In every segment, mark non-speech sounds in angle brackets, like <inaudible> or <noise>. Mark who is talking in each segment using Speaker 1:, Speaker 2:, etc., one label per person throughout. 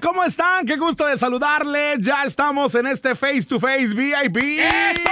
Speaker 1: ¿cómo están? Qué gusto de saludarles. Ya estamos en este Face to Face VIP. ¡Eso!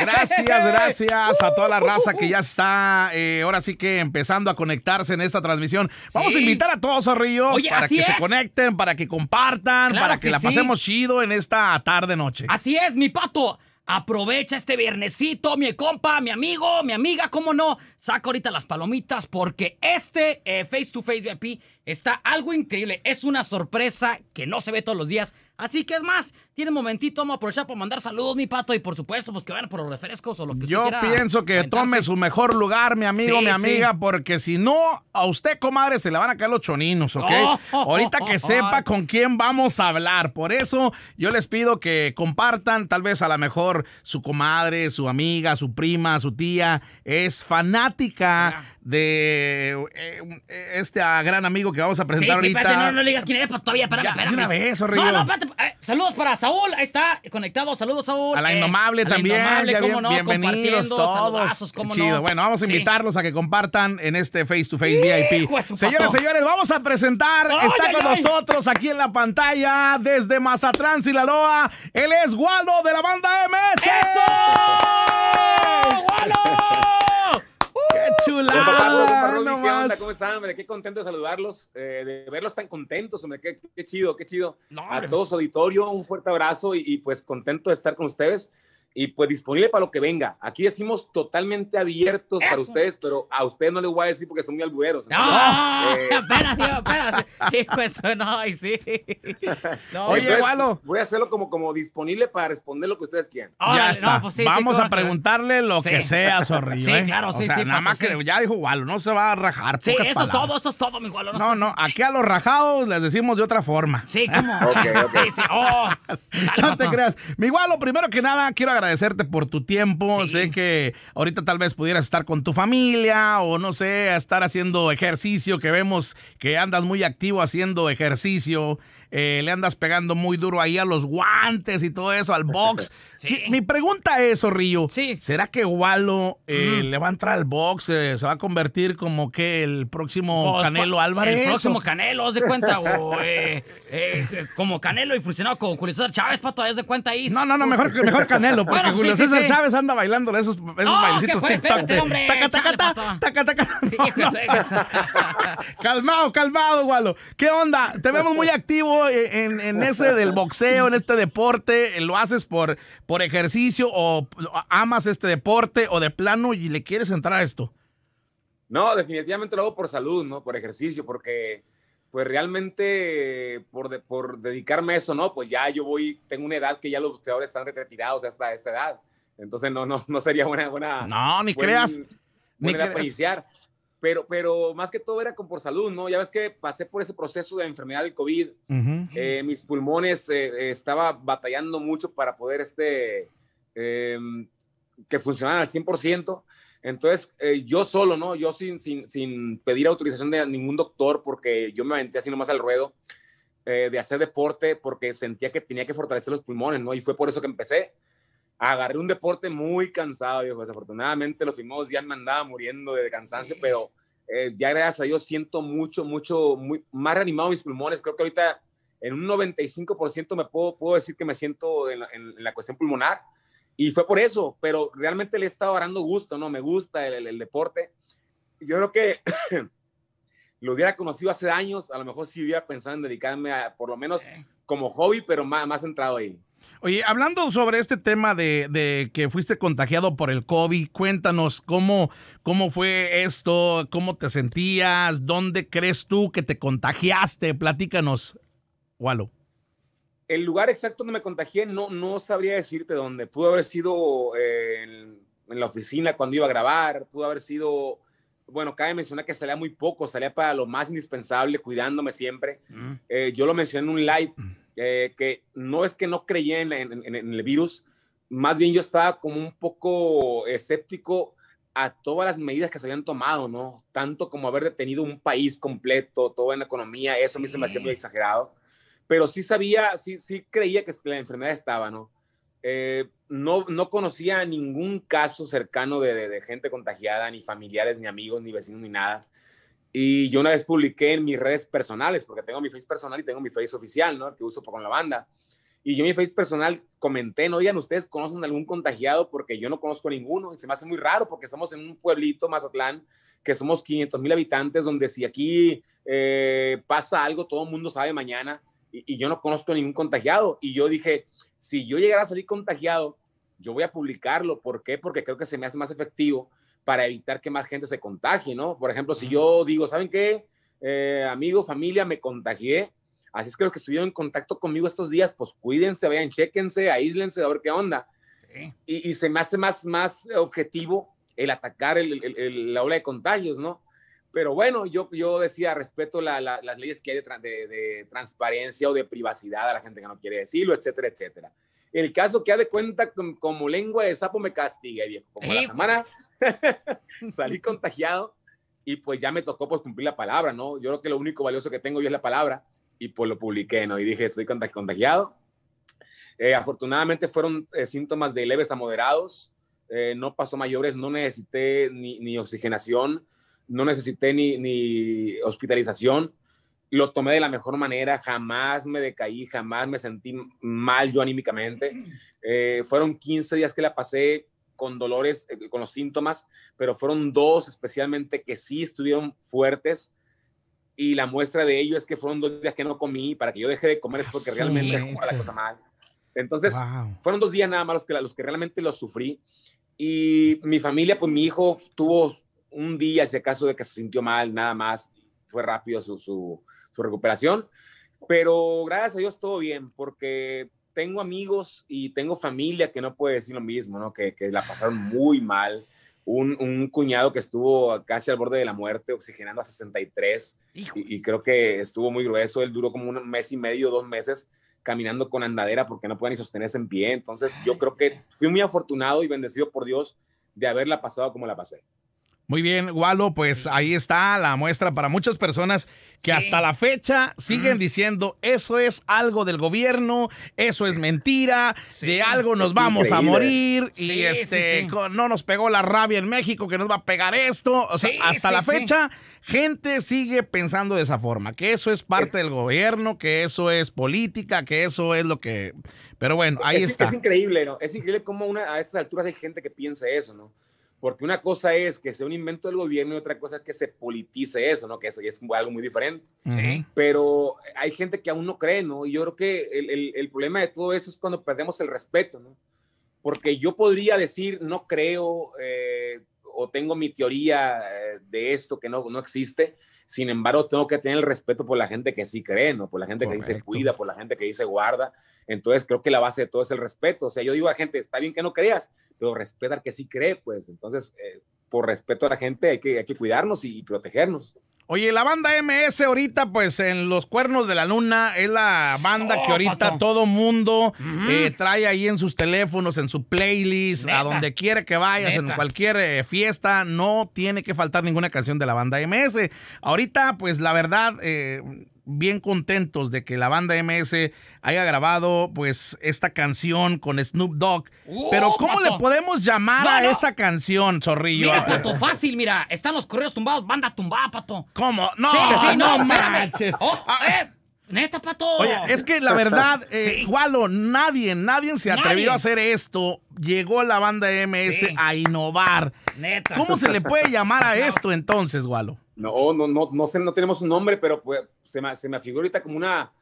Speaker 2: Gracias, gracias a toda la ¡Uh! raza que ya
Speaker 1: está eh, ahora sí que empezando a conectarse en esta transmisión. Vamos a invitar a todos a Río para que se conecten,
Speaker 2: para que compartan, para que, la pasemos chido en esta tarde noche. Así es, mi pato. Aprovecha este viernesito, mi compa, mi amigo, mi amiga, cómo no. Saca ahorita las palomitas porque este eh, Face to Face VIP está algo increíble. Es una sorpresa que no se ve todos los días. Así que es más, tiene un momentito, vamos a aprovechar para mandar saludos, mi pato, y por supuesto, pues que vayan por los refrescos o lo que Yo pienso
Speaker 1: que tome su mejor lugar, mi amigo, mi amiga, porque si no, a usted, comadre, se le van a caer los choninos, ¿ok? Oh. Ahorita que sepa con quién vamos a hablar. Por eso yo les pido que compartan, tal vez a lo mejor su comadre, su amiga, su prima, su tía, es fanática de eh, este ah, gran amigo que vamos a presentar ahorita. Espérate, no, le digas
Speaker 2: quién es, pues, todavía, para, una vez, No, eh, saludos para Saúl, ahí está, conectado. Saludos, Saúl. A la eh, Indomable también. bienvenidos todos. Chido. Bueno, vamos a invitarlos a
Speaker 1: que compartan en este Face to Face VIP. Señores, señores, vamos a presentar. está con nosotros aquí en la pantalla desde Mazatrán, Sinaloa. Él es Waldo de la banda
Speaker 3: MS. ¡Eso!
Speaker 2: ¡Waldo!
Speaker 1: Hola,
Speaker 3: ¿Qué ¿Cómo están? Qué contento de saludarlos, eh, de verlos tan contentos, Qué, chido, qué chido. a todos, auditorio, un fuerte abrazo y, y, pues contento de estar con ustedes y pues disponible para lo que venga. Aquí decimos totalmente abiertos para ustedes, pero a ustedes no les voy a decir porque son muy albueros No, apenas, eh. apenas. pues no, y sí. No, <laughs> Oye, Voy a hacerlo como, como disponible para responder lo que ustedes quieran.
Speaker 1: ya está. Pues Vamos a preguntarle lo que sea, Zorrillo. <laughs> Sí, ¿eh? claro, sí, sí. Nada más que ya dijo Gualo, no se va a rajar. Sí, eso es todo,
Speaker 2: eso es todo, mi Walo No, no,
Speaker 1: aquí a los rajados les decimos de otra forma. Sí, ¿cómo? Sí, sí. Oh, <laughs> no te creas. Mi Walo, primero que nada, quiero agradecer agradecerte por tu tiempo. Sé que ahorita tal vez pudieras estar con tu familia o no sé, estar haciendo ejercicio, que vemos que andas muy activo haciendo ejercicio. Eh, le andas pegando muy duro ahí a los guantes y todo eso, al box. <laughs> Mi pregunta es, Zorrillo, ¿será que Walo eh, le va a entrar al box? Eh, ¿Se va a convertir como que el próximo pues, pues, Canelo Álvarez? El próximo Canelo, haz de cuenta, o, <laughs>
Speaker 2: como Canelo y funcionado con Julio César Chávez, pato, haz de cuenta ahí. No, no, no, mejor, mejor Canelo, porque bueno, Julio César Chávez
Speaker 1: anda bailando esos, esos bailecitos fue, TikTok.
Speaker 2: taca,
Speaker 1: calmado, calmado, Walo. ¿Qué onda? Te vemos muy activo en, ese del boxeo, en este deporte, lo haces por, por ejercicio o amas este deporte o de plano y le quieres entrar a esto?
Speaker 3: No, definitivamente lo hago por salud, ¿no? Por ejercicio, porque pues realmente por, por dedicarme a eso, ¿no? Pues ya yo voy, tengo una edad que ya los boxeadores están retirados hasta esta edad. Entonces no, no, no sería buena, buena. No, ni creas. ni creas. Para iniciar pero, pero más que todo era con por salud, ¿no? Ya ves que pasé por ese proceso de enfermedad del COVID, eh, mis pulmones eh, estaba batallando mucho para poder este, em, que funcionaran al 100%. Entonces, eh, yo solo, ¿no? Yo sin, sin, sin, pedir autorización de ningún doctor, porque yo me aventé así nomás al ruedo, de hacer deporte, porque sentía que tenía que fortalecer los pulmones, ¿no? Y fue por eso que empecé agarré un deporte muy cansado, Desafortunadamente, los primeros días me andaba muriendo de cansancio, pero eh, ya gracias a Dios siento mucho, mucho, muy, más reanimado mis pulmones. Creo que ahorita en un 95% me puedo, puedo decir que me siento en la, cuestión pulmonar. Y fue por eso, pero realmente le he estado dando gusto, ¿no? Me gusta el, deporte. Yo creo que <clears throat> lo hubiera conocido hace años, a lo mejor sí hubiera pensado en dedicarme a, por lo menos como hobby, pero más, más centrado ahí.
Speaker 1: Oye, hablando sobre este tema de, que fuiste contagiado por el COVID, cuéntanos cómo, cómo fue esto, cómo te sentías, dónde crees tú que te contagiaste, platícanos, Walo.
Speaker 3: El lugar exacto donde me contagié no, no sabría decirte dónde. Pudo haber sido eh, en, la oficina cuando iba a grabar, pudo haber sido bueno, cabe mencionar que salía muy poco, salía para lo más indispensable, cuidándome siempre. Mm. Eh, yo lo mencioné en un live eh, que no es que no creía en, el virus, más bien yo estaba como un poco escéptico a todas las medidas que se habían tomado, ¿no? Tanto como haber detenido un país completo, todo en la economía, eso se me hacía muy exagerado, pero sí sabía, sí, sí creía que la enfermedad estaba, ¿no? Eh, no, no conocía ningún caso cercano de gente contagiada, ni familiares, ni amigos, ni vecinos, ni nada. Y yo una vez publiqué en mis redes personales, porque tengo mi Face personal y tengo mi Face oficial, ¿no? que uso con la banda. Y yo en mi Face personal comenté, no digan, ¿ustedes conocen algún contagiado? Porque yo no conozco ninguno. Y se me hace muy raro porque estamos en un pueblito, Mazatlán, que somos 500 mil habitantes, donde si aquí eh, pasa algo, todo el mundo sabe mañana. Y, y yo no conozco ningún contagiado. Y yo dije, si yo llegara a salir contagiado, yo voy a publicarlo. ¿Por qué? Porque creo que se me hace más efectivo para evitar que más gente se contagie, ¿no? Por ejemplo, si yo digo, ¿saben qué? Eh, amigo, familia, me contagié. Así es que los que estuvieron en contacto conmigo estos días, pues cuídense, vayan, chéquense, aíslense, a ver qué onda. Y, se me hace más, más objetivo el atacar el, la ola de contagios, ¿no? Pero bueno, yo, yo decía, respeto las leyes que hay de, de, transparencia o de privacidad a la gente que no quiere decirlo, etcétera, etcétera. El caso que ha de cuenta como lengua de sapo me castigue, viejo. Como la pues. semana <laughs> salí contagiado y pues ya me tocó pues cumplir la palabra, ¿no? Yo creo que lo único valioso que tengo yo es la palabra y pues lo publiqué, ¿no? Y dije, estoy contagiado. Eh, afortunadamente fueron eh, síntomas de leves a moderados, eh, no pasó mayores, no necesité ni, oxigenación, no necesité ni, ni hospitalización lo tomé de la mejor manera, jamás me decaí, jamás me sentí mal yo anímicamente. Mm. Eh, fueron 15 días que la pasé con dolores, eh, con los síntomas, pero fueron dos especialmente que sí estuvieron fuertes. Y la muestra de ello es que fueron dos días que no comí, para que yo deje de comer es porque realmente la cosa mal. Entonces, fueron dos días nada más los que, los que realmente los sufrí. Y mi familia, pues mi hijo tuvo un día, si caso de que se sintió mal, nada más fue rápido su, recuperación. Pero gracias a Dios todo bien, porque tengo amigos y tengo familia que no puede decir lo mismo, ¿no? Que, la pasaron muy mal. Un, cuñado que estuvo casi al borde de la muerte, oxigenando a 63, y, creo que estuvo muy grueso. Él duró como un mes y medio, dos meses caminando con andadera porque no podía ni sostenerse en pie. Entonces, yo creo que fui muy afortunado y bendecido por Dios de haberla pasado como la pasé.
Speaker 1: Muy bien, Walo, pues ahí está la muestra para muchas personas que hasta la fecha siguen diciendo eso es algo del gobierno, eso es mentira, de algo nos vamos a morir y este no nos pegó la rabia en México que nos va a pegar esto, o sea, hasta la fecha gente sigue pensando de esa forma, que eso es parte eh. del gobierno, que eso es política, que eso es lo que pero bueno, ahí está. Es
Speaker 3: increíble, ¿no? Es increíble cómo a estas alturas hay gente que piense eso, ¿no? Porque una cosa es que sea un invento del gobierno y otra cosa es que se politice eso, ¿no? Que es, es algo muy diferente. ¿sí? Pero hay gente que aún no cree, ¿no? Y yo creo que el, problema de todo eso es cuando perdemos el respeto, ¿no? Porque yo podría decir, no creo, eh, o tengo mi teoría eh, de esto que no, no existe. Sin embargo, tengo que tener el respeto por la gente que sí cree, ¿no? Por la gente que dice cuida, por la gente que dice guarda. Entonces, creo que la base de todo es el respeto. O sea, yo digo a gente, está bien que no creas, pero respeta al que sí cree, pues. Entonces, eh, por respeto a la gente, hay que, hay que cuidarnos y protegernos.
Speaker 1: Oye, la banda MS ahorita, pues en Los Cuernos de la Luna, es la banda que oh, ahorita todo mundo eh, trae ahí en sus teléfonos, en su playlist, a donde quiera que vayas, en cualquier eh, fiesta, no tiene que faltar ninguna canción de la banda MS. Ahorita, pues la verdad, eh, bien contentos de que la banda MS haya grabado pues esta canción con Snoop Dogg. ¡Oh, Pero ¿cómo le podemos llamar a esa canción, Zorrillo? Mira, Pato,
Speaker 2: fácil, mira. Están los correos tumbados, banda tumbada, Pato.
Speaker 1: ¿Cómo? No, <laughs> no,
Speaker 2: oh, ah, eh. Neta, pato. Oye, es que la verdad,
Speaker 1: Walo, <laughs> eh, nadie, nadie se atrevió a hacer esto. Llegó la banda MS a innovar.
Speaker 2: Neta. ¿Cómo se le puede
Speaker 1: llamar a <laughs> esto entonces,
Speaker 3: Gualo? No, no, no, no sé, no tenemos un nombre, pero pues, se, me, se me figura ahorita como una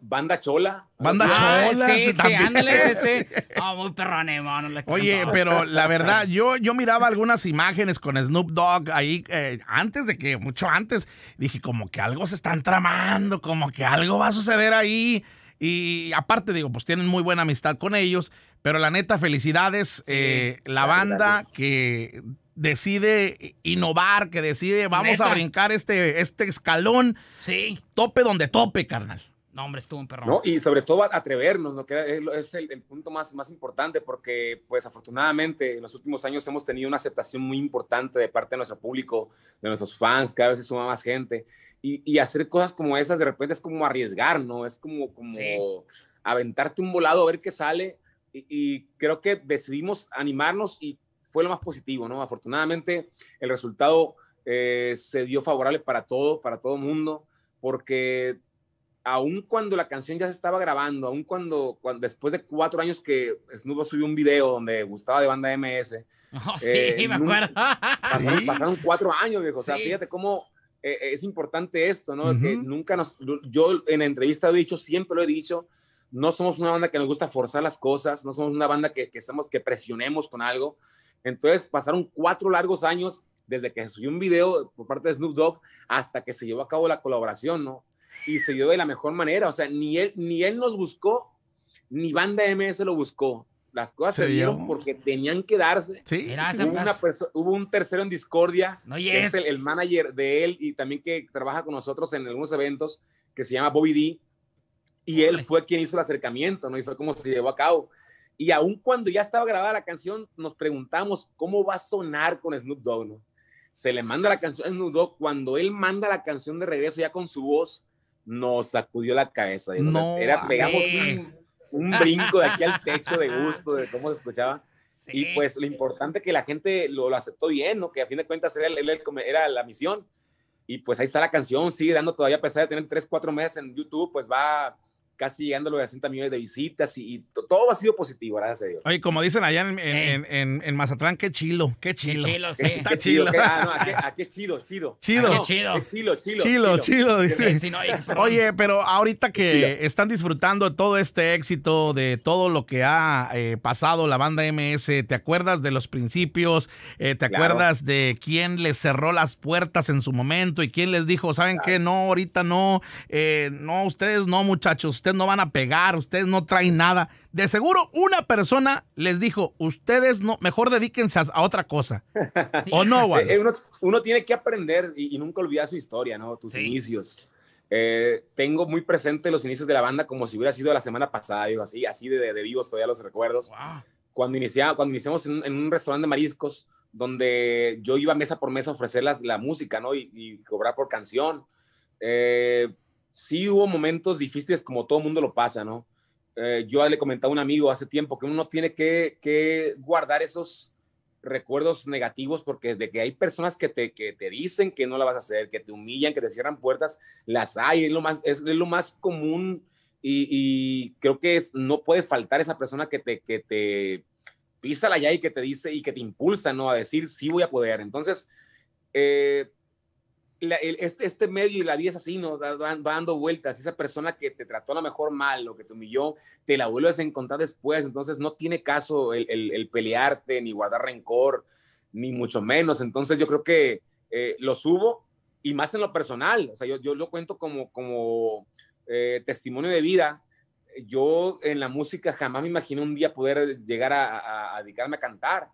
Speaker 3: banda Chola. Banda ah, Chola. Sí, sí, ándale,
Speaker 2: <laughs> sí, ah, muy perrone, eh,
Speaker 1: Oye, pero la verdad, yo, yo miraba algunas imágenes con Snoop Dogg ahí eh, antes de que, mucho antes, dije como que algo se están tramando, como que algo va a suceder ahí. Y aparte, digo, pues tienen muy buena amistad con ellos, pero la neta, felicidades. Eh, la banda que decide innovar, que decide vamos a brincar este, este escalón. Sí. Tope donde tope, carnal.
Speaker 2: No, hombre, estuvo un perro. No, y sobre todo
Speaker 3: atrevernos, ¿no? que es el, punto más, más importante, porque pues afortunadamente en los últimos años hemos tenido una aceptación muy importante de parte de nuestro público, de nuestros fans, cada vez se suma más gente. Y, y hacer cosas como esas de repente es como arriesgar, ¿no? Es como, como aventarte un volado a ver qué sale. Y, creo que decidimos animarnos y fue lo más positivo, ¿no? Afortunadamente el resultado eh, se dio favorable para todo, para todo mundo, porque Aún cuando la canción ya se estaba grabando, aún cuando, después de cuatro años que Snoop subió un video donde gustaba de banda MS.
Speaker 2: Oh, sí, eh, me acuerdo.
Speaker 3: Pasaron, cuatro años, viejo. O sea, fíjate cómo eh, eh, es importante esto, ¿no? nunca nos. Yo en entrevista he dicho, siempre lo he dicho. No somos una banda que nos gusta forzar las cosas, no somos una banda que, estamos, que presionemos con algo. Entonces pasaron cuatro largos años desde que se subió un video por parte de Snoop Dogg hasta que se llevó a cabo la colaboración, ¿no? y se dio de la mejor manera. O sea, ni él, ni él nos buscó, ni Banda MS lo buscó. Las cosas se, dieron porque tenían que darse. ¿Sí? hubo, hubo, un tercero en Discordia, que es el, el, manager de él y también que trabaja con nosotros en algunos eventos, que se llama Bobby D. Y él fue quien hizo el acercamiento, ¿no? Y fue como se llevó a cabo. Y aún cuando ya estaba grabada la canción, nos preguntamos cómo va a sonar con Snoop Dogg, ¿no? Se le manda la canción a Snoop Dogg. Cuando él manda la canción de regreso ya con su voz, nos sacudió la cabeza. no, era, pegamos un, brinco de aquí al techo de gusto, de cómo se escuchaba. Y pues lo importante que la gente lo, aceptó bien, ¿no? Que a fin de cuentas era, era la misión. Y pues ahí está la canción, sigue dando todavía, a pesar de tener 3, 4 meses en YouTube, pues va casi llegando a los 60 millones de visitas y, todo ha sido positivo, gracias a Dios.
Speaker 1: Oye, como dicen allá en, Mazatrán qué chilo, qué chilo. Qué chilo, sí. qué chilo. Qué,
Speaker 3: qué, chido, chido. Chido. chido. chilo, chilo. Oye,
Speaker 1: pero ahorita que están disfrutando de todo este éxito, de todo lo que ha eh, pasado la banda MS, ¿te acuerdas de los principios? Eh, ¿Te acuerdas de quién les cerró las puertas en su momento y quién les dijo, ¿saben qué? No, ahorita no. Eh, no, ustedes no, muchachos no van a pegar, ustedes no traen nada. De seguro una persona les dijo, ustedes no, mejor dedíquense a, a otra cosa.
Speaker 3: <laughs> ¿O no, eh, Uno, tiene que aprender y, nunca olvidar su historia, ¿no? Tus inicios. Eh, tengo muy presente los inicios de la banda como si hubiera sido la semana pasada, digo, así, así de, de vivos todavía los recuerdos. Cuando, iniciaba, cuando iniciamos en, un restaurante de mariscos, donde yo iba mesa por mesa a ofrecerles la música, ¿no? Y, y cobrar por canción. Eh, sí hubo momentos difíciles como todo mundo lo pasa, ¿no? Eh, yo le comentaba a un amigo hace tiempo que uno tiene que, guardar esos recuerdos negativos porque de que hay personas que te, dicen que no la vas a hacer, que te humillan, que te cierran puertas, las hay, es lo más, es, lo más común y, creo que no puede faltar esa persona que te, que te pisa la llave y que te dice y que te impulsa, ¿no? A decir, sí voy a poder. Entonces, eh, este, este medio y la vida es así, no va, dando vueltas. Esa persona que te trató a lo mejor mal o que te humilló, te la vuelves a encontrar después. Entonces no tiene caso el, pelearte, ni guardar rencor, ni mucho menos. Entonces yo creo que los eh, lo subo y más en lo personal. O sea, yo, yo lo cuento como, como eh, testimonio de vida. Yo en la música jamás me imaginé un día poder llegar a, dedicarme a cantar.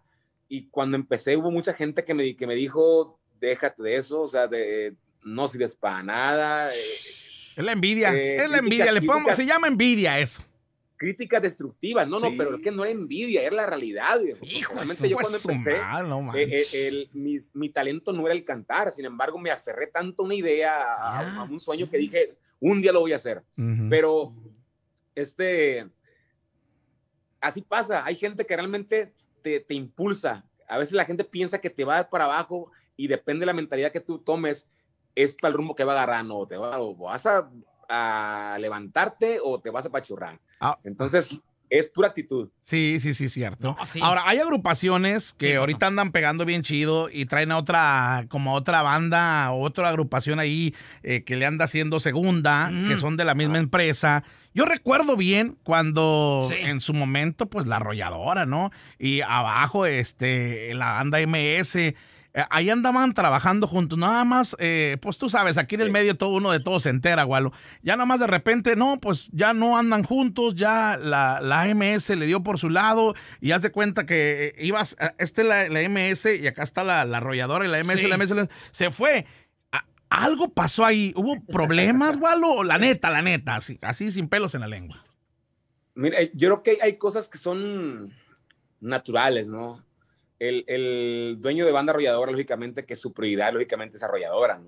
Speaker 3: Y cuando empecé hubo mucha gente que me, que me dijo, déjate de eso, o sea, de, eh, no sirves para nada. Eh, es
Speaker 1: la envidia, eh, es la envidia, se llama envidia eso.
Speaker 3: Crítica destructiva. no, no, pero es que no era envidia, es la realidad. Realmente yo pues cuando empecé, no mi, talento no era el cantar, sin embargo me aferré tanto a una idea, a, un sueño que dije, un día lo voy a hacer. Pero, este, así pasa, hay gente que realmente te, te impulsa, a veces la gente piensa que te va para abajo y depende de la mentalidad que tú tomes, es para el rumbo que va agarrando. Te va, o vas a, levantarte o te vas a pachurrar. Ah. Entonces, es pura actitud. Sí, sí, sí, cierto. Ahora,
Speaker 1: hay agrupaciones que ahorita andan pegando bien chido y traen a otra, como otra banda, otra agrupación ahí eh, que le anda haciendo segunda, que mm. son de la misma empresa. Yo recuerdo bien cuando en su momento, pues la arrolladora, ¿no? Y abajo, este, la banda MS eh, ahí andaban trabajando juntos, nada más, eh, pues tú sabes, aquí en el medio todo uno de todos se entera, Gualo. Ya nada más de repente, no, pues ya no andan juntos, ya la, la MS le dio por su lado y haz de cuenta que eh, ibas, este la, la MS y acá está la, arrolladora y la MS, la MS se fue. algo pasó ahí, hubo problemas, Gualo, la neta, la neta, así, así sin pelos en la lengua.
Speaker 3: Mira, yo creo que hay cosas que son naturales, ¿no? el, dueño de banda arrolladora, lógicamente, que su prioridad, lógicamente, es arrolladora.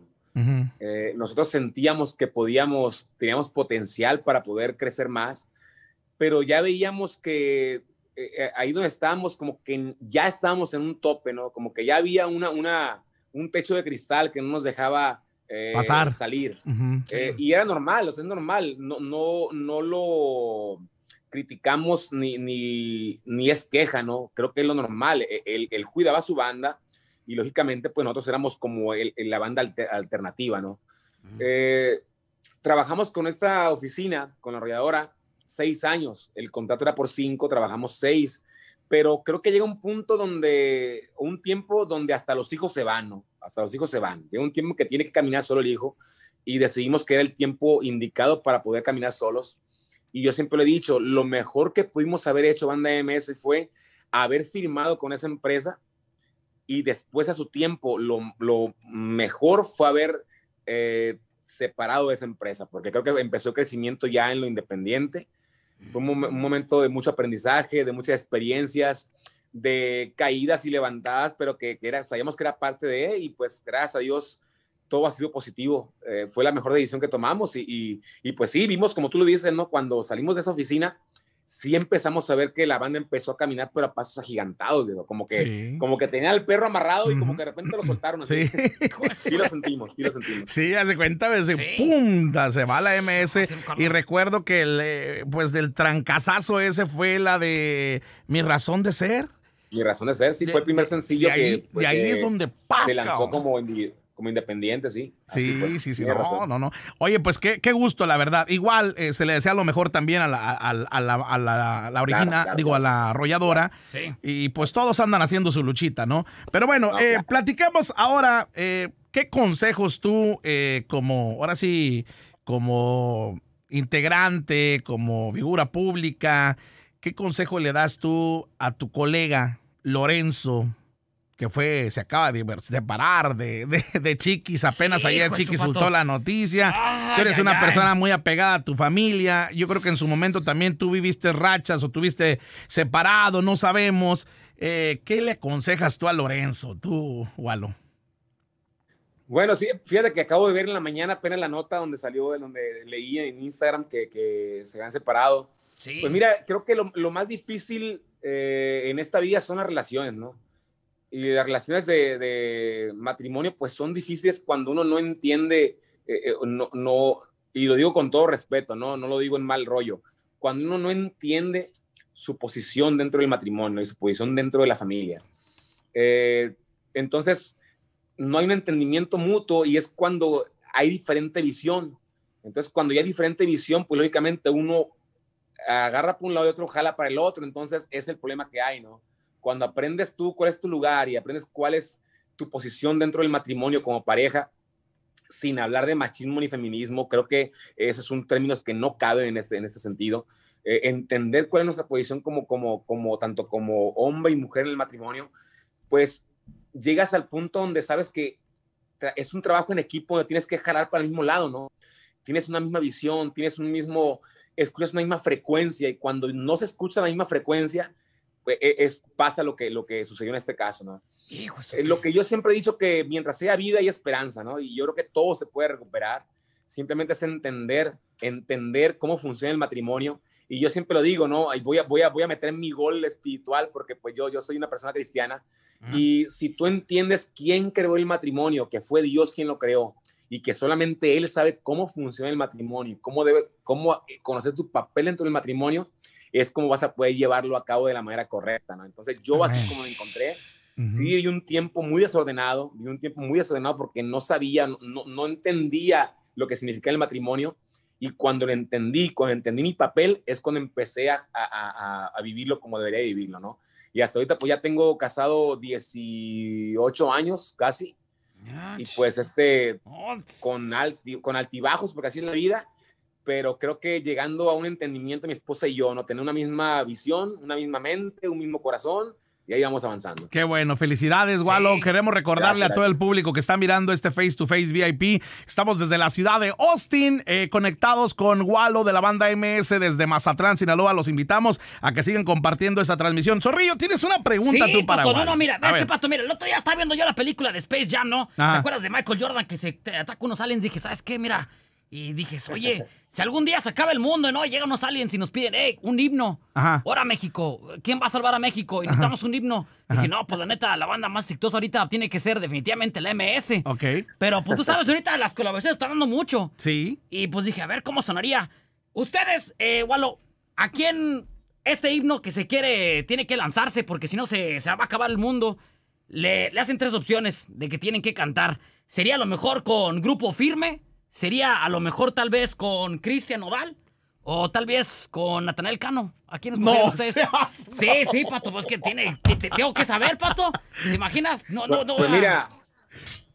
Speaker 3: Eh, nosotros sentíamos que podíamos, teníamos potencial para poder crecer más, pero ya veíamos que eh, eh, ahí donde estábamos, como que ya estábamos en un tope, ¿no? Como que ya había una, una, un techo de cristal que no nos dejaba Pasar. salir. Y era normal, o sea, es normal, no, no, no lo criticamos ni, ni, ni, es queja, ¿no? Creo que es lo normal. Él, e, cuidaba a su banda y lógicamente pues nosotros éramos como la banda alternativa, ¿no? Eh, trabajamos con esta oficina, con la arrolladora, seis años. El contrato era por cinco, trabajamos seis. Pero creo que llega un punto donde, un tiempo donde hasta los hijos se van, ¿no? Hasta los hijos se van. Llega un tiempo que tiene que caminar solo el hijo y decidimos que era el tiempo indicado para poder caminar solos y yo siempre lo he dicho, lo mejor que pudimos haber hecho Banda MS fue haber firmado con esa empresa y después a su tiempo lo, mejor fue haber eh, separado de esa empresa, porque creo que empezó el crecimiento ya en lo independiente. Fue un, momento de mucho aprendizaje, de muchas experiencias, de caídas y levantadas, pero que, que era, sabíamos que era parte de, él y pues gracias a Dios todo ha sido positivo. Eh, fue la mejor decisión que tomamos y, y, pues sí, vimos, como tú lo dices, ¿no? Cuando salimos de esa oficina, sí empezamos a ver que la banda empezó a caminar, pero a pasos agigantados, digo, como que, como que tenía al perro amarrado y como que de repente lo soltaron. Así. Sí. <laughs> sí lo sentimos, sí lo sentimos. Sí, hace cuenta, veces,
Speaker 1: punta se va la MS. Y recuerdo que, el, eh, pues, del trancazazo ese fue la de mi razón de ser.
Speaker 3: Mi razón de ser, sí, fue el primer sencillo ahí, que, ahí es donde pasa. Se lanzó como en como independiente, sí. sí, sí, sí, no,
Speaker 1: no, no. Oye, pues qué, gusto, la verdad. Igual eh, se le desea lo mejor también a la, a, origina, digo, a la arrolladora. Sí. Y pues todos andan haciendo su luchita, ¿no? Pero bueno, eh, platicamos ahora, eh, ¿qué consejos tú, como, ahora sí, como integrante, como figura pública, qué consejo le das tú a tu colega Lorenzo? que fue, se acaba de separar de, de, Chiquis. Apenas ayer Chiquis soltó la noticia. tú eres una persona muy apegada a tu familia. Yo creo que en su momento también tú viviste rachas o tuviste separado, no sabemos. Eh, ¿Qué le aconsejas tú a Lorenzo, tú, Walo?
Speaker 3: Bueno, sí, fíjate que acabo de ver en la mañana apenas la nota donde salió, donde leí en Instagram que, se han separado. Pues mira, creo que lo, más difícil eh, en esta vida son las relaciones, ¿no? y las relaciones de, matrimonio pues son difíciles cuando uno no entiende, eh, eh, no, no, y lo digo con todo respeto, ¿no? no lo digo en mal rollo, cuando uno no entiende su posición dentro del matrimonio y su posición dentro de la familia. Eh, entonces, no hay un entendimiento mutuo y es cuando hay diferente visión. Entonces, cuando hay diferente visión, pues lógicamente uno agarra por un lado y otro jala para el otro. Entonces, es el problema que hay, ¿no? cuando aprendes tú cuál es tu lugar y aprendes cuál es tu posición dentro del matrimonio como pareja, sin hablar de machismo ni feminismo, creo que es un términos que no cabe en este, en este sentido. Eh, entender cuál es nuestra posición como, como, como, tanto como hombre y mujer en el matrimonio, pues llegas al punto donde sabes que es un trabajo en equipo donde tienes que jalar para el mismo lado, ¿no? Tienes una misma visión, tienes un mismo, escuchas una misma frecuencia y cuando no se escucha la misma frecuencia, e, e, es, pasa lo que, lo que sucedió en este caso, ¿no? es eh, lo que yo siempre he dicho que mientras sea vida hay esperanza, ¿no? Y yo creo que todo se puede recuperar. Simplemente es entender, entender cómo funciona el matrimonio. Y yo siempre lo digo, ¿no? Voy a, voy a, voy a meter mi gol espiritual porque pues yo, yo soy una persona cristiana. Y si tú entiendes quién creó el matrimonio, que fue Dios quien lo creó, y que solamente Él sabe cómo funciona el matrimonio, cómo debe, cómo eh, conocer tu papel dentro del matrimonio, es como vas a poder llevarlo a cabo de la manera correcta, ¿no? Entonces yo así como lo encontré, sí un tiempo muy desordenado, y un tiempo muy desordenado porque no sabía, no, entendía lo que significaba el matrimonio y cuando lo entendí, cuando entendí mi papel, es cuando empecé a, vivirlo como debería vivirlo, ¿no? Y hasta ahorita pues ya tengo casado 18 años casi. Ah, y pues este, con, con altibajos, porque así es la vida, pero creo que llegando a un entendimiento mi esposa y yo, ¿no? Tener una misma visión, una misma mente, un mismo corazón, y ahí vamos avanzando.
Speaker 1: Qué bueno, felicidades, Walo. Queremos recordarle a todo el público que está mirando este Face to Face VIP. Estamos desde la ciudad de Austin, eh, conectados con Walo de la banda MS desde Mazatlán, Sinaloa. Los invitamos a que sigan compartiendo esta transmisión. Zorrillo, tienes una pregunta tú para Pato, No, no, mira, este
Speaker 2: pato, mira, el otro día estaba viendo yo la película de Space Jam, ¿no? ¿Te acuerdas de Michael Jordan que se ataca unos aliens? Dije, ¿sabes qué? Mira y dije, <laughs> oye, si algún día se acaba el mundo, ¿no? Llegan unos aliens y nos piden, eh un himno. Ajá. Ahora México, ¿quién va a salvar a México? Y necesitamos un himno. Dije, no, pues la neta, la banda más exitosa ahorita tiene que ser definitivamente la MS. Ok. Pero pues tú sabes, ahorita las colaboraciones están dando mucho. Sí. Y pues dije, a ver, ¿cómo sonaría? Ustedes, eh, Walo, ¿a quién este himno que se quiere, tiene que lanzarse? Porque si no se, se va a acabar el mundo. Le, hacen tres opciones de que tienen que cantar. Sería lo mejor con grupo firme sería a lo mejor tal vez con Cristian Oval. O tal vez con Natanael Cano. ¿A quiénes no, ustedes? Sí, sí, Pato, pues que tiene, tengo que saber, Pato. ¿Te imaginas? No, no, no. Pues mira,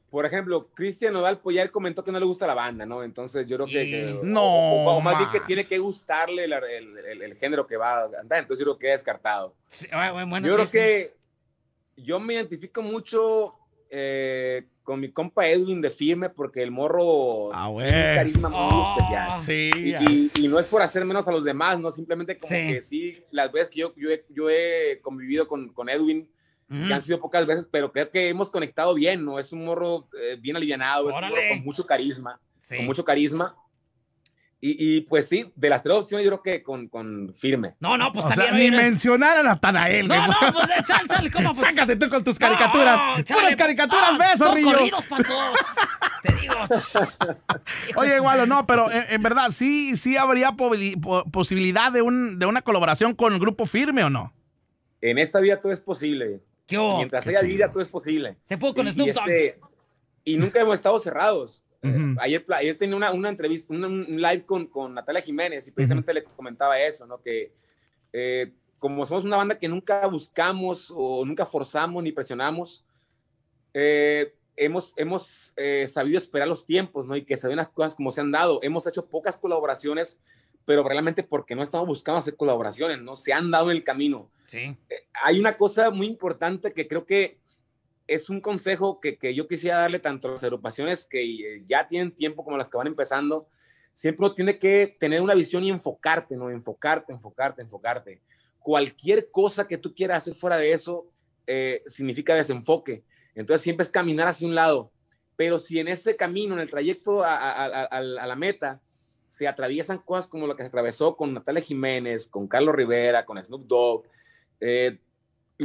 Speaker 3: por ejemplo, Cristian Oval, pues ya él comentó que no le gusta la banda, ¿no? Entonces yo creo que... no. O, más bien que tiene que gustarle el, género que va a andar, entonces yo creo que he descartado.
Speaker 2: yo creo que
Speaker 3: yo me identifico mucho eh, con mi compa Edwin de firme porque el morro ah, es carisma muy oh. especial. y, no es por hacer menos a los demás, no simplemente como que sí, las veces que yo, yo, he, convivido con, Edwin, que han sido pocas veces, pero creo que hemos conectado bien, ¿no? Es un morro eh, bien alivianado, es un morro con mucho carisma, con mucho carisma. Y, y, pues sí, de las tres opciones, yo creo que con, con firme.
Speaker 1: No, no, pues o también. Sea, ni ¿eh? mencionar a Natanael. No, no, pues chal, eh, sal ¿cómo? <laughs> Pues? Sácate tú con tus caricaturas. puras caricaturas, ves, ah, Son corridos
Speaker 2: para todos. Te digo. <laughs> Oye, o
Speaker 1: no, pero eh, en, verdad, sí, sí habría posibilidad de, un, de una colaboración con el grupo firme o no.
Speaker 3: En esta vida todo es posible. ¿Qué Mientras haya vida, todo es posible. Se puede con y, Snoop Dogg. Este, y nunca hemos estado cerrados ayer, tenía una, una entrevista, un, live con, con, Natalia Jiménez y precisamente le comentaba eso, ¿no? Que eh, como somos una banda que nunca buscamos o nunca forzamos ni presionamos, eh, hemos, hemos eh, sabido esperar los tiempos, ¿no? Y que se den las cosas como se han dado. Hemos hecho pocas colaboraciones, pero realmente porque no estamos buscando hacer colaboraciones, ¿no? Se han dado el camino. Sí. hay una cosa muy importante que creo que es un consejo que, yo quisiera darle tanto a las agrupaciones que eh, ya tienen tiempo como las que van empezando. Siempre tiene que tener una visión y enfocarte, ¿no? Enfocarte, enfocarte, enfocarte. Cualquier cosa que tú quieras hacer fuera de eso eh, significa desenfoque. Entonces siempre es caminar hacia un lado. Pero si en ese camino, en el trayecto a, a, la meta, se atraviesan cosas como lo que se atravesó con Natalia Jiménez, con Carlos Rivera, con Snoop Dogg, eh,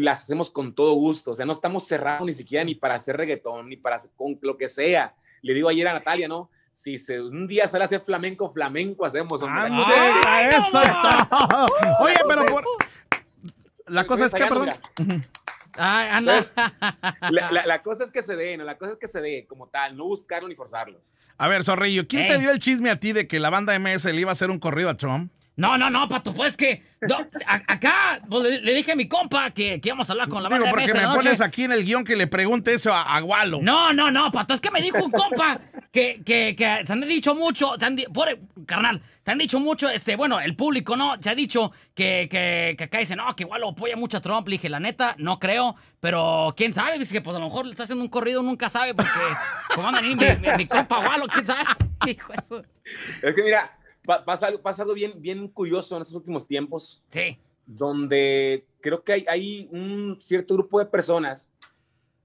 Speaker 3: las hacemos con todo gusto. O sea, no estamos cerrados ni siquiera ni para hacer reggaetón, ni para con lo que sea. Le digo ayer a Natalia, ¿no? Si un día sale a hacer flamenco, flamenco hacemos. Ah, ¡Eso está!
Speaker 1: <laughs> Oye, pero
Speaker 3: La cosa es que, perdón. <laughs> Ah, ah, la, cosa es que se dé, ¿no? la cosa es que se dé como tal, no buscarlo ni
Speaker 2: forzarlo.
Speaker 1: A ver, Zorrillo, ¿quién te dio el chisme a ti de que la banda MS le iba a hacer un corrido a Trump?
Speaker 2: No, no, no, pato, pues que. acá pues, le, dije a mi compa que, que, íbamos a hablar con la banda porque Porque me pones aquí en el guión que le pregunte eso a, Wallo No, no, no, pato, es que me dijo un compa que, que, se han dicho mucho, carnal, te han dicho mucho, este, bueno, el público, ¿no? Se ha dicho que, que, acá dicen, no, que Wallo apoya mucho a Trump. Le dije, la neta, no creo, pero quién sabe, dice que pues a lo mejor le está haciendo un corrido, nunca sabe, porque, como mi, compa Wallo? quién sabe. eso.
Speaker 3: <laughs> Es que mira pasado algo, bien, bien curioso en estos últimos tiempos. Sí. Donde creo que hay, un cierto grupo de personas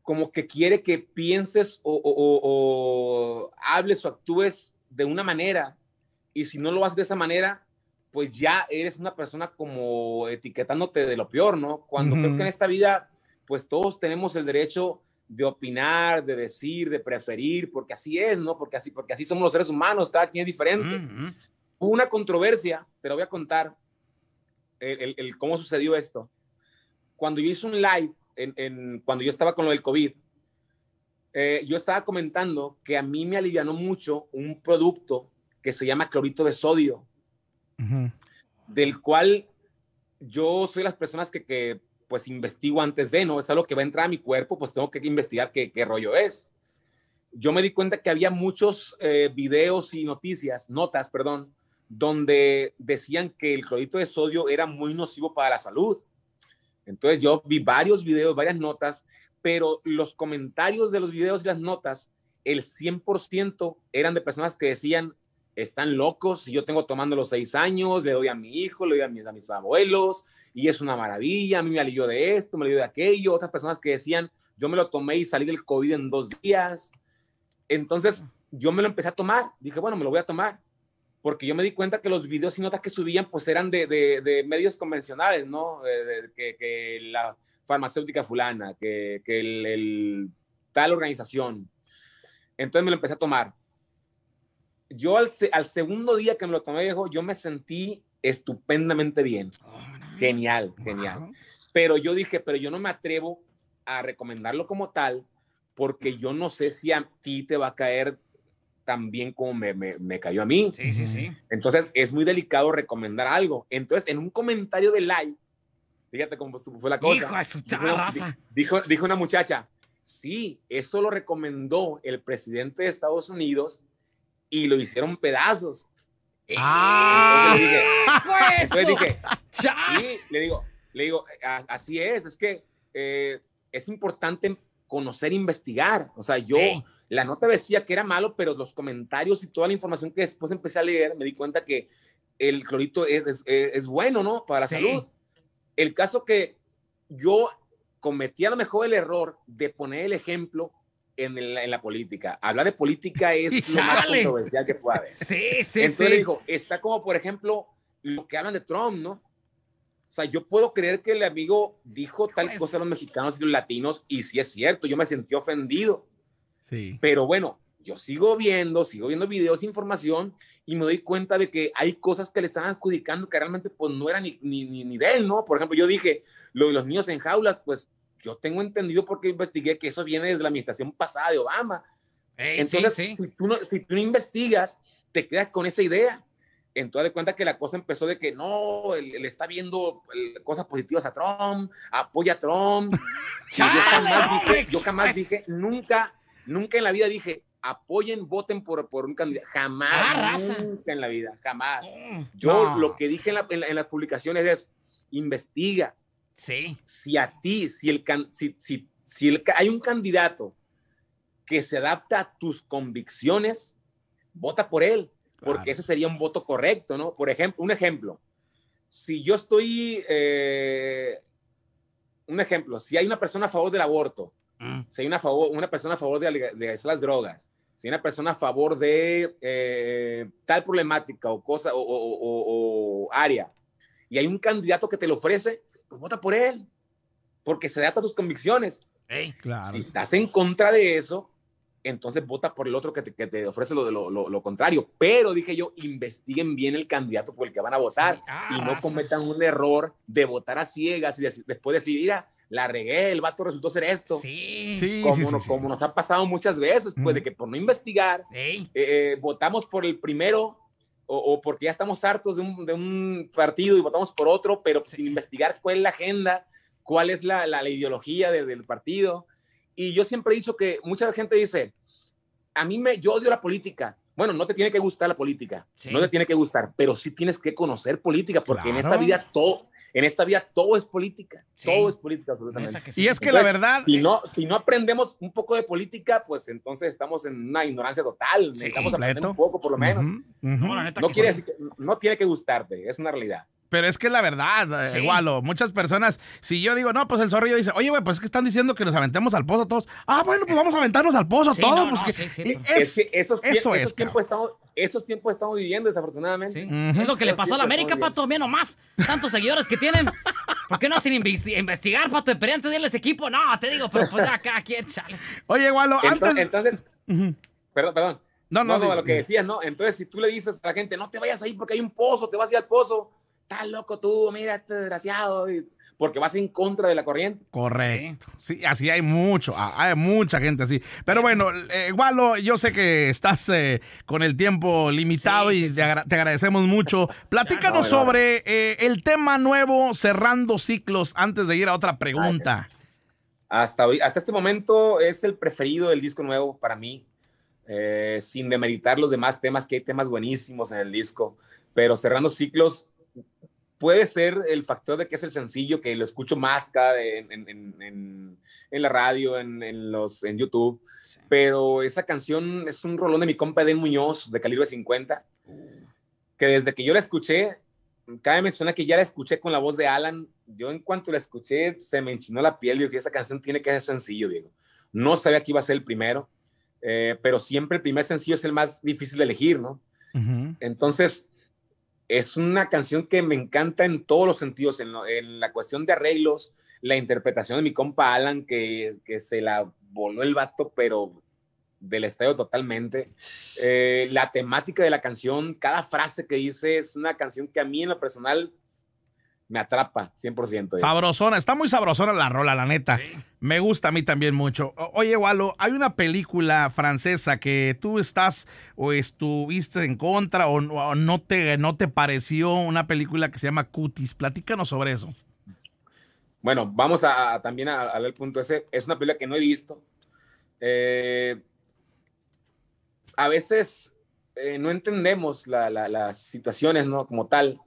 Speaker 3: como que quiere que pienses o, hables o actúes de una manera y si no lo haces de esa manera, pues ya eres una persona como etiquetándote de lo peor, ¿no? Cuando creo que en esta vida, pues todos tenemos el derecho de opinar, de decir, de preferir, porque así es, ¿no? Porque así, porque así somos los seres humanos, cada quien es diferente. Hubo una controversia, pero voy a contar, el, cómo sucedió esto. Cuando yo hice un live, en, cuando yo estaba con lo del COVID, eh, yo estaba comentando que a mí me alivianó mucho un producto que se llama clorito de sodio, del cual yo soy las personas que, pues investigo antes de, ¿no? Es algo que va a entrar a mi cuerpo, pues tengo que investigar qué, rollo es. Yo me di cuenta que había muchos eh, videos y noticias, notas, perdón, donde decían que el clorito de sodio era muy nocivo para la salud. Entonces yo vi varios videos, varias notas, pero los comentarios de los videos y las notas, el 100% eran de personas que decían, están locos, yo tengo tomando los seis años, le doy a mi hijo, le doy a mis, a mis abuelos, y es una maravilla, a mí me alivió de esto, me alivió de aquello, otras personas que decían, yo me lo tomé y salí del COVID en dos días. Entonces yo me lo empecé a tomar, dije, bueno, me lo voy a tomar porque yo me di cuenta que los videos y notas que subían pues eran de, de, medios convencionales, ¿no? Eh, de, que, la farmacéutica fulana, que, que el, tal organización. Entonces me lo empecé a tomar. Yo al, al segundo día que me lo tomé, yo me sentí estupendamente bien. Oh, genial, genial. Pero yo dije, pero yo no me atrevo a recomendarlo como tal, porque yo no sé si a ti te va a caer tan bien como me, me, cayó a mí. Sí, sí, sí. Entonces es muy delicado recomendar algo. Entonces en un comentario de live, fíjate cómo fue la cosa. Hijo de su dijo, dijo, una muchacha, sí, eso lo recomendó el presidente de Estados Unidos y lo hicieron pedazos. Eh, ¡Ah! Entonces dije, entonces dije sí, le digo, le digo, así es, es que eh, es importante conocer, e investigar. O sea, yo, la nota decía que era malo, pero los comentarios y toda la información que después empecé a leer, me di cuenta que el clorito es, es, bueno, ¿no? Para la salud. El caso que yo cometí a lo mejor el error de poner el ejemplo en, la política. Hablar de política <laughs> es lo más controversial que puede haber. Sí, sí, Entonces dijo, está como, por ejemplo, lo que hablan de Trump, ¿no? O sea, yo puedo creer que el amigo dijo tal pues cosa a los mexicanos y los latinos, y si sí es cierto, yo me sentí ofendido. Pero bueno, yo sigo viendo, sigo viendo videos, información y me doy cuenta de que hay cosas que le están adjudicando que realmente pues no eran ni, ni, ni, de él, ¿no? Por ejemplo, yo dije, lo de los niños en jaulas, pues yo tengo entendido porque investigué que eso viene desde la administración pasada de Obama. Entonces, Si, tú no, si tú no investigas, te quedas con esa idea. Entonces, de cuenta que la cosa empezó de que no, él está viendo cosas positivas a Trump, apoya a Trump. <laughs> yo, jamás dije, yo jamás dije, nunca Nunca en la vida dije, apoyen, voten por, por un candidato. Jamás. Ah, nunca en la vida, jamás.
Speaker 2: Mm, yo lo
Speaker 3: que dije en, las publicaciones es, investiga. Sí. Si a ti, si, el, si, si, hay un candidato que se adapta a tus convicciones, vota por él, porque ese sería un voto correcto, ¿no? Por ejemplo, un ejemplo, si yo estoy, eh, un ejemplo, si hay una persona a favor del aborto, Mm. Si hay una, favor, una persona a favor de las drogas, si hay una persona a favor de eh, tal problemática o cosa o, área, y hay un candidato que te lo ofrece, pues vota por él, porque se adapta a tus convicciones. Si estás en contra de eso, entonces vota por el otro que te, ofrece lo, lo, contrario. Pero dije yo, investiguen bien el candidato por el que van a votar ah, y no cometan un error de votar a ciegas y después decidir a la regué, el vato resultó ser esto. Sí, sí como, como nos ha pasado muchas veces, puede que por no investigar, eh, eh, votamos por el primero o, porque ya estamos hartos de un, partido y votamos por otro, pero pues, sin investigar cuál es la agenda, cuál es la, ideología del partido. Y yo siempre he dicho que mucha gente dice, a mí me, yo odio la política, bueno, no te tiene que gustar la política, no te tiene que gustar, pero sí tienes que conocer política, porque en esta vida todo, en esta vía todo es política, todo es política absolutamente. Y es que la verdad... Si eh, no, si no aprendemos un poco de política, pues entonces estamos en una ignorancia total, necesitamos aprender un poco por lo menos. No, no quiere decir que, no tiene que gustarte, es una realidad.
Speaker 1: Pero es que la verdad, igualo. Eh, muchas personas, si yo digo, no, pues el zorrillo dice, oye, güey, pues es que están diciendo que nos aventemos al pozo todos. Ah, bueno, pues vamos a aventarnos al pozo todos. Pues es, que eso
Speaker 3: es, tiempos estamos, esos estamos viviendo, desafortunadamente. Es lo que le pasó a la América,
Speaker 2: pato, bien nomás. Tantos seguidores que tienen. ¿Por qué no sin investigar, pato? Pero antes de equipo, no, te digo, pero pues acá, quien chale.
Speaker 3: Oye, Walo, antes. Entonces, perdón, perdón. No, no, lo que decías, no. Entonces, si tú le dices a la gente, no te vayas ahí porque hay un pozo, te vas a al pozo estás loco tú, mira este desgraciado, porque vas en contra de la corriente.
Speaker 1: Correcto. Sí, así hay mucho, hay mucha gente así. Pero bueno, igual eh, yo sé que estás eh, con el tiempo limitado y te, agradecemos mucho. <laughs> Platícanos sobre eh, el tema nuevo, cerrando ciclos, antes de ir a otra pregunta.
Speaker 3: hasta, hasta este momento es el preferido del disco nuevo para mí. sin demeritar los demás temas, que hay temas buenísimos en el disco, pero cerrando ciclos puede ser el factor de que es el sencillo, que lo escucho más cada en, la radio, en, los, en YouTube. Pero esa canción es un rolón de mi compa Edén Muñoz, de calibre 50, uh. que desde que yo la escuché, cada me suena que ya la escuché con la voz de Alan. Yo en cuanto la escuché, se me enchinó la piel. Yo que esa canción tiene que ser sencillo, Diego. No sabía que iba a ser el primero, eh, pero siempre el primer sencillo es el más difícil de elegir, ¿no? Entonces, es una canción que me encanta en todos los sentidos, en, la cuestión de arreglos, la interpretación de mi compa Alan, que, se la voló el vato, pero del estadio totalmente. Eh, la temática de la canción, cada frase que dice es una canción que a mí en lo personal me atrapa, 100%. Eh.
Speaker 1: Sabrosona, está muy sabrosona la rola, la neta. Me gusta a mí también mucho. Oye, Walo, hay una película francesa que tú estás o estuviste en contra o, no, te, no te pareció una película que se llama Cutis. Platícanos sobre eso.
Speaker 3: Bueno, vamos a, también a, el punto ese. Es una película que no he visto. Eh, a veces eh, no entendemos las situaciones, ¿no? Como tal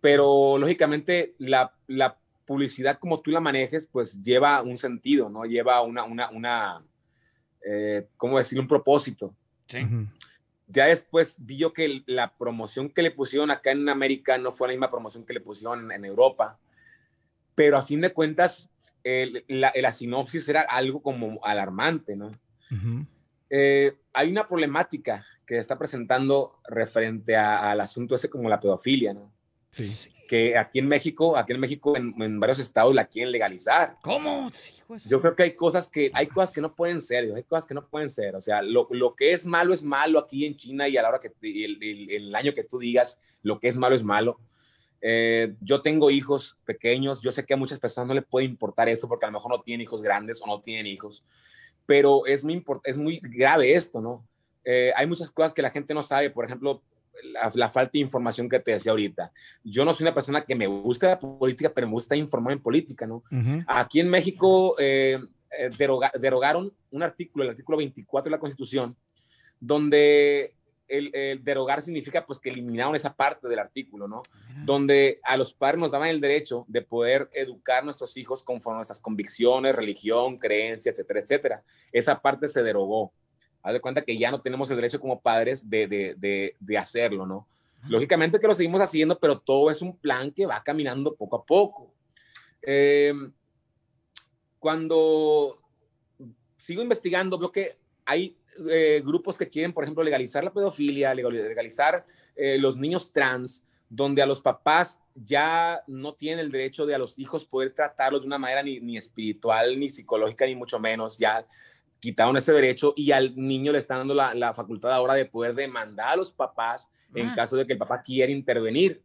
Speaker 3: pero lógicamente la, la publicidad como tú la manejes, pues lleva un sentido, ¿no? Lleva una, una, una eh, ¿cómo decir? Un propósito. Sí. Ya después vi yo que la promoción que le pusieron acá en América no fue la misma promoción que le pusieron en Europa, pero a fin de cuentas, el, la, sinopsis era algo como alarmante, ¿no? Eh, hay una problemática que está presentando referente al asunto ese como la pedofilia, ¿no? Que aquí en México, aquí en México, en, varios estados la quieren legalizar. ¿Cómo? Yo creo que hay cosas que, hay cosas que no pueden ser, hay cosas que no pueden ser. O sea, lo, que es malo es malo aquí en China y a la hora que, el, año que tú digas, lo que es malo es malo. Eh, yo tengo hijos pequeños, yo sé que a muchas personas no les puede importar eso porque a lo mejor no tienen hijos grandes o no tienen hijos, pero es muy, es muy grave esto, ¿no? Eh, hay muchas cosas que la gente no sabe, por ejemplo, la, falta de información que te decía ahorita. Yo no soy una persona que me gusta la política, pero me gusta informar en política, ¿no? Aquí en México eh, eh, derogaron un artículo, el artículo 24 de la Constitución, donde el, derogar significa pues que eliminaron esa parte del artículo, ¿no? Ah, donde a los padres nos daban el derecho de poder educar a nuestros hijos conforme a nuestras convicciones, religión, creencia, etcétera, etcétera. Esa parte se derogó haz de cuenta que ya no tenemos el derecho como padres de, de, de, hacerlo, ¿no? Lógicamente que lo seguimos haciendo, pero todo es un plan que va caminando poco a poco. Em, cuando sigo investigando, veo que hay eh, grupos que quieren, por ejemplo, legalizar la pedofilia, legalizar eh, los niños trans, donde a los papás ya no tienen el derecho de a los hijos poder tratarlos de una manera ni, ni espiritual, ni psicológica, ni mucho menos. Ya quitaron ese derecho y al niño le están dando la, facultad ahora de poder demandar a los papás en ah. caso de que el papá quiera intervenir.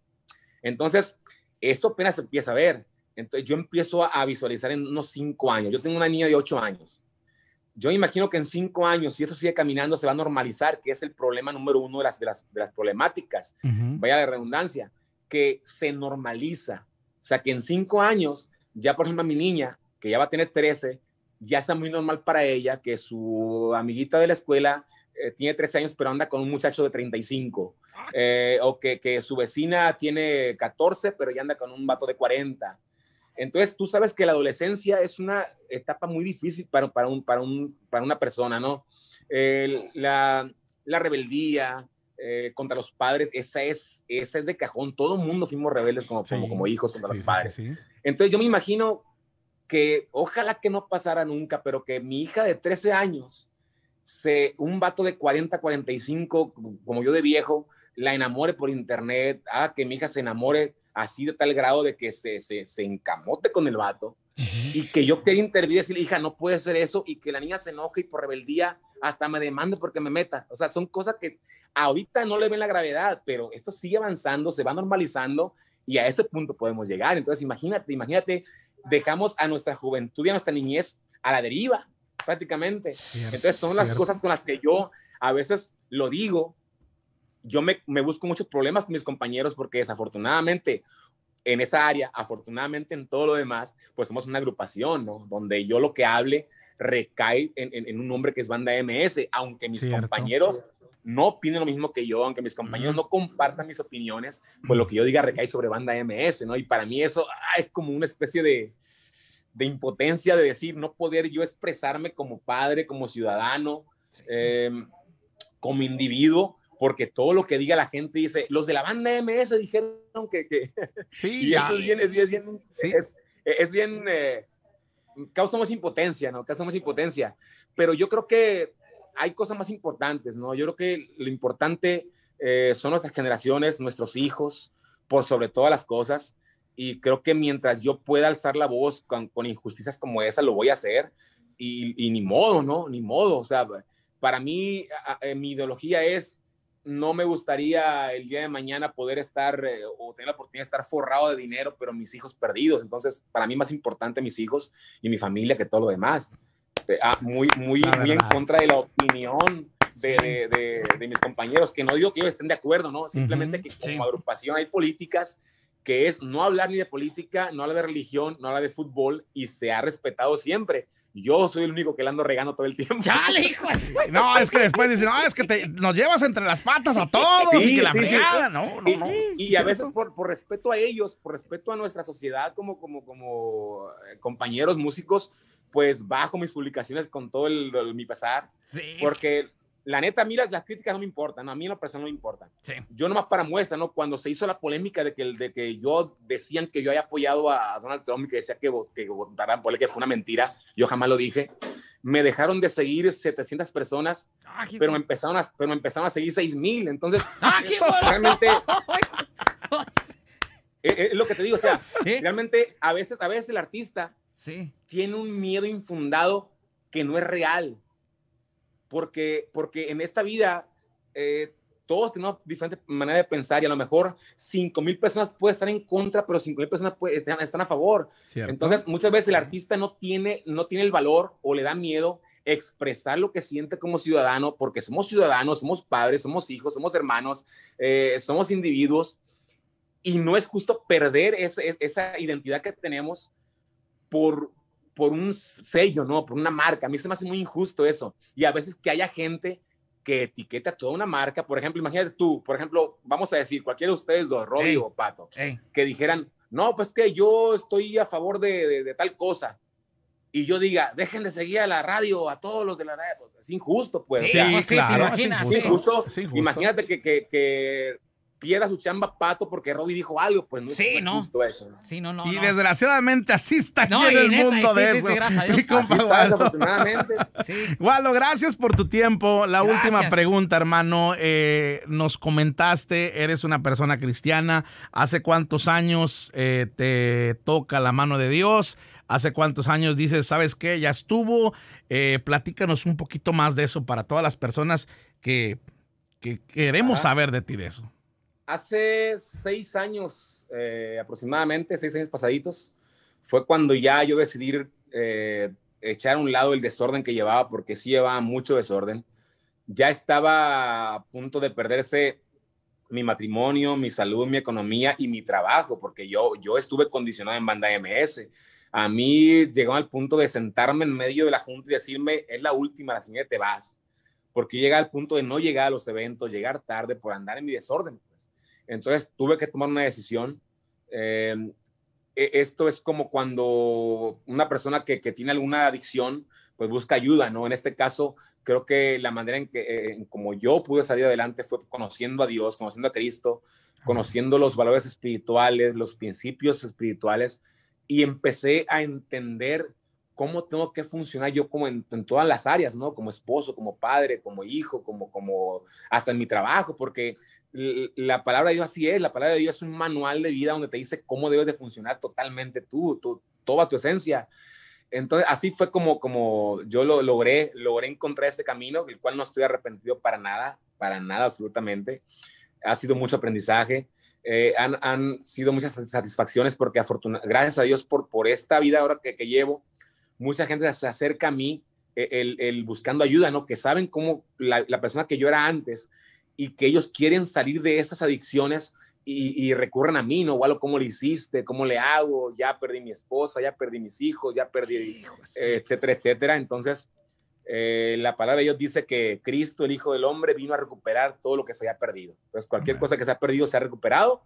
Speaker 3: Entonces, esto apenas se empieza a ver. Entonces, yo empiezo a, visualizar en unos cinco años. Yo tengo una niña de ocho años. Yo imagino que en cinco años, si esto sigue caminando, se va a normalizar, que es el problema número uno de las, de las, problemáticas, vaya de redundancia, que se normaliza. O sea, que en cinco años, ya por ejemplo, mi niña, que ya va a tener trece, ya está muy normal para ella que su amiguita de la escuela eh, tiene 13 años pero anda con un muchacho de 35, ah. eh, o que, que, su vecina tiene 14 pero ya anda con un vato de 40. Entonces tú sabes que la adolescencia es una etapa muy difícil para, para, un, para, un, para una persona, ¿no? la, la, rebeldía eh, contra los padres, esa es, esa es de cajón. Todo mundo fuimos rebeldes como, como, hijos contra los padres. Entonces yo me imagino que ojalá que no pasara nunca, pero que mi hija de 13 años, se, un vato de 40, 45, como yo de viejo, la enamore por internet, haga ah, que mi hija se enamore así de tal grado de que se, se, se encamote con el vato y que yo quiera intervenir y decirle, hija, no puede ser eso y que la niña se enoje y por rebeldía hasta me demande porque me meta. O sea, son cosas que ahorita no le ven la gravedad, pero esto sigue avanzando, se va normalizando y a ese punto podemos llegar. Entonces, imagínate, imagínate dejamos a nuestra juventud y a nuestra niñez a la deriva, prácticamente. Entonces son las cosas con las que yo a veces lo digo. Yo me, me busco muchos problemas con mis compañeros porque desafortunadamente en esa área, afortunadamente en todo lo demás, pues somos una agrupación, Donde yo lo que hable recae en, un hombre que es banda MS, aunque mis compañeros no opinen lo mismo que yo, aunque mis compañeros no compartan mis opiniones, pues lo que yo diga recae sobre banda MS, ¿no? Y para mí eso ah, es como una especie de, impotencia de decir, no poder yo expresarme como padre, como ciudadano, em, como individuo, porque todo lo que diga la gente dice, los de la banda MS dijeron que... Sí, <laughs> eso es bien, es bien, eh, Causamos más impotencia, ¿no? Causa más impotencia. Pero yo creo que hay cosas más importantes, ¿no? Yo creo que lo importante eh, son nuestras generaciones, nuestros hijos, por sobre todas las cosas. Y creo que mientras yo pueda alzar la voz con, injusticias como esa, lo voy a hacer. Y, ni modo, ¿no? Ni modo. O sea, para mí, mi ideología es no me gustaría el día de mañana poder estar eh, o tener la oportunidad de estar forrado de dinero, pero mis hijos perdidos. Entonces, para mí más importante mis hijos y mi familia que todo lo demás. Ah, muy, muy, muy en contra de la opinión de, de, mis compañeros, que no digo que ellos estén de acuerdo, ¿no? Simplemente que como agrupación hay políticas que es no hablar ni de política, no hablar de religión, no hablar de fútbol y se ha respetado siempre yo soy el único que le ando regando todo el tiempo. ¡Chale,
Speaker 2: <laughs> No, es que
Speaker 3: después dicen, no, es que te, nos llevas entre las patas a todos y que la no, y, a veces por, por, respeto a ellos, por respeto a nuestra sociedad como, como, como eh, compañeros músicos, pues bajo mis publicaciones con todo mi pesar. Sí. Porque la neta, miras las, críticas no me importan, a mí en la persona no me importa. Yo nomás para muestra, ¿no? Cuando se hizo la polémica de que, de que yo decían que yo había apoyado a Donald Trump y que decía que, votaran por él, que fue una mentira, yo jamás lo dije. Me dejaron de seguir 700 personas, ah, pero, me empezaron a, pero empezaron a seguir 6,000. Entonces, <laughs> ah, realmente... es,
Speaker 2: <laughs>
Speaker 3: eh, eh, lo que te digo, o sea, <laughs> realmente a veces, a veces el artista sí. tiene un miedo infundado que no es real porque, porque en esta vida eh, todos tenemos diferentes maneras de pensar y a lo mejor 5,000 mil personas pueden estar en contra, pero 5,000 mil personas están, a favor. Entonces, muchas veces el artista no tiene, no tiene el valor o le da miedo expresar lo que siente como ciudadano, porque somos ciudadanos, somos padres, somos hijos, somos hermanos, eh, somos individuos, y no es justo perder esa identidad que tenemos por, por un sello, ¿no? Por una marca. A mí se me hace muy injusto eso. Y a veces que haya gente que etiqueta toda una marca. Por ejemplo, imagínate tú, por ejemplo, vamos a decir, cualquiera de ustedes dos, Robbie o Pato, que dijeran, no, pues que yo estoy a favor de, tal cosa. Y yo diga, dejen de seguir a la radio, a todos los de la radio. Pues, es injusto, pues. Sí, sí claro. Imagínate que pierda su chamba Pato porque Robbie dijo algo, pues no, sí, no,
Speaker 2: eso. y desgraciadamente
Speaker 1: así está en el mundo de eso. Sí, gracias a Dios. <laughs> <laughs> gracias por tu tiempo. La última pregunta, hermano. Eh, nos comentaste, eres una persona cristiana. ¿Hace cuántos años eh, te toca la mano de Dios? hace cuántos años dices, ¿sabes qué? Ya estuvo. Eh, platícanos un poquito más de eso para todas las personas que, queremos saber de ti de eso
Speaker 3: hace seis años eh, aproximadamente, seis años pasaditos, fue cuando ya yo decidí eh, echar a un lado el desorden que llevaba, porque sí llevaba mucho desorden. Ya estaba a punto de perderse mi matrimonio, mi salud, mi economía y mi trabajo, porque yo, yo estuve condicionado en banda MS. A mí llegó al punto de sentarme en medio de la junta y decirme, es la última, la señora te vas. Porque llega al punto de no llegar a los eventos, llegar tarde por andar en mi desorden. Entonces tuve que tomar una decisión. Eh, e, esto es como cuando una persona que, tiene alguna adicción, pues busca ayuda, ¿no? En este caso, creo que la manera en que eh, como yo pude salir adelante fue conociendo a Dios, conociendo a Cristo, conociendo los valores espirituales, los principios espirituales, y empecé a entender cómo tengo que funcionar yo como en, en, todas las áreas, ¿no? Como esposo, como padre, como hijo, como, como hasta en mi trabajo, porque la palabra de Dios así es, la palabra de Dios es un manual de vida donde te dice cómo debes de funcionar totalmente tú, toda tu esencia. Entonces, así fue como, como yo lo logré, logré encontrar este camino, el cual no estoy arrepentido para nada, para nada absolutamente. Ha sido mucho aprendizaje, eh, han, han, sido muchas satisfacciones porque afortunadamente, gracias a Dios por, por esta vida ahora que, que llevo, mucha gente se acerca a mí e, el, el buscando ayuda, ¿no? Que saben cómo la, la persona que yo era antes, y que ellos quieren salir de esas adicciones y, y recurren a mí, ¿no? Gualo, ¿cómo le hiciste? ¿Cómo le hago? Ya perdí mi esposa, ya perdí mis hijos, ya perdí, etcétera, etcétera. Entonces, eh, la palabra de Dios dice que Cristo, el Hijo del Hombre, vino a recuperar todo lo que se había perdido. Entonces, cualquier cosa que se ha perdido se ha recuperado.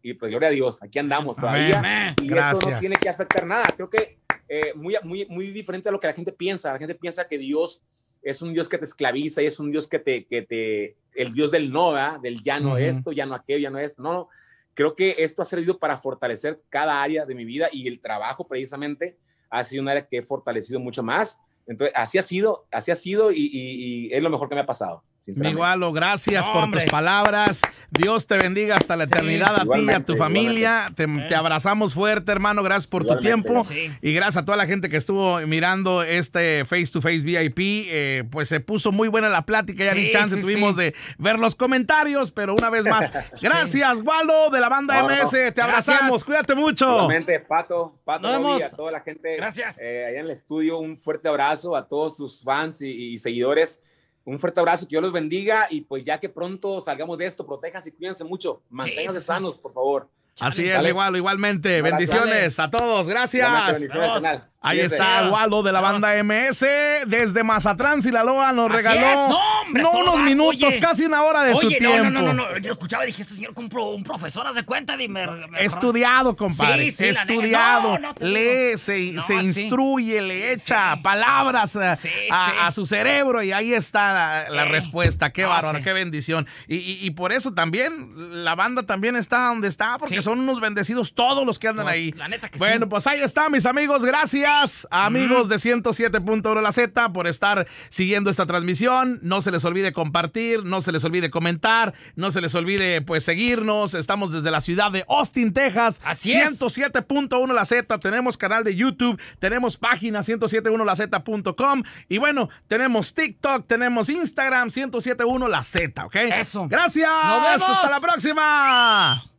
Speaker 3: Y pues, gloria a Dios, aquí andamos
Speaker 2: todavía. Y Gracias. eso no tiene
Speaker 3: que afectar nada. Creo que eh, muy, muy, muy diferente a lo que la gente piensa. La gente piensa que Dios es un Dios que te esclaviza y es un Dios que te, que te el Dios del no, del ya no esto, ya no aquello, ya no esto. No, no, creo que esto ha servido para fortalecer cada área de mi vida y el trabajo precisamente ha sido un área que he fortalecido mucho más. Entonces, así ha sido, así ha sido y es lo mejor que me ha pasado.
Speaker 1: Mi gracias por tus palabras. Dios te bendiga hasta la eternidad a ti y a tu familia. Te, abrazamos fuerte, hermano. Gracias por tu tiempo. Y gracias a toda la gente que estuvo mirando este Face to Face VIP. Eh, pues se puso muy buena la plática. Ya ni chance tuvimos de ver los comentarios, pero una vez más, <laughs> gracias, Gualo, de la banda MS. Te abrazamos. Cuídate
Speaker 3: mucho. Pato, Pato, a toda la gente. Gracias. Eh, allá en el estudio, un fuerte abrazo a todos sus fans y seguidores un fuerte abrazo, que Dios los bendiga y pues ya que pronto salgamos de esto, protejas y cuídense mucho, manténganse sanos, por favor. Así es, igual,
Speaker 1: igualmente. Bendiciones a todos, gracias. Ahí está Waldo de la banda MS desde Mazatrán, Sinaloa, nos regaló no, unos minutos, casi una hora de su tiempo. No, no, no,
Speaker 2: yo escuchaba y dije, este señor compró un profesor, hace cuenta, dime.
Speaker 1: Estudiado, compadre, estudiado, lee, se, instruye, le echa palabras eh, a, su cerebro y ahí está la, respuesta, qué bárbaro, qué bendición. Y, por eso también la banda también está donde está, porque son unos bendecidos todos los que andan pues, ahí. bueno, pues ahí está, mis amigos, gracias amigos de 107.1 La Z, por estar siguiendo esta transmisión. No se les olvide compartir, no se les olvide comentar, no se les olvide pues seguirnos. Estamos desde la ciudad de Austin, Texas. a 107.1 La Z, tenemos canal de YouTube, tenemos página 1071 la Z.com y bueno, tenemos TikTok, tenemos Instagram 1071 La Z, ¿ok? Eso. Gracias. Nos vemos. Hasta la próxima.